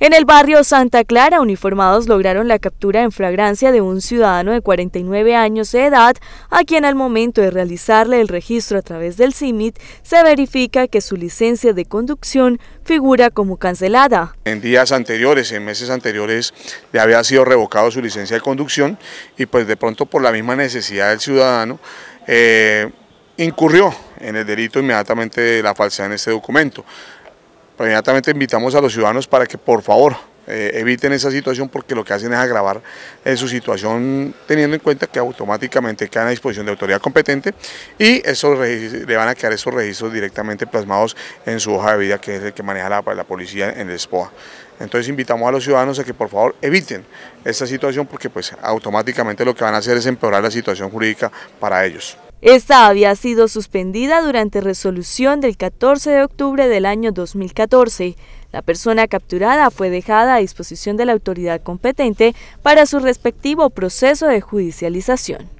En el barrio Santa Clara, uniformados lograron la captura en flagrancia de un ciudadano de 49 años de edad, a quien al momento de realizarle el registro a través del CIMIT, se verifica que su licencia de conducción figura como cancelada. En días anteriores, en meses anteriores, le había sido revocado su licencia de conducción y pues de pronto por la misma necesidad del ciudadano, eh, incurrió en el delito inmediatamente de la falsedad en este documento. Pues, inmediatamente invitamos a los ciudadanos para que por favor eh, eviten esa situación porque lo que hacen es agravar eh, su situación teniendo en cuenta que automáticamente quedan a disposición de autoridad competente y esos le van a quedar esos registros directamente plasmados en su hoja de vida que es el que maneja la, la policía en el SPOA. Entonces invitamos a los ciudadanos a que por favor eviten esta situación porque pues automáticamente lo que van a hacer es empeorar la situación jurídica para ellos. Esta había sido suspendida durante resolución del 14 de octubre del año 2014. La persona capturada fue dejada a disposición de la autoridad competente para su respectivo proceso de judicialización.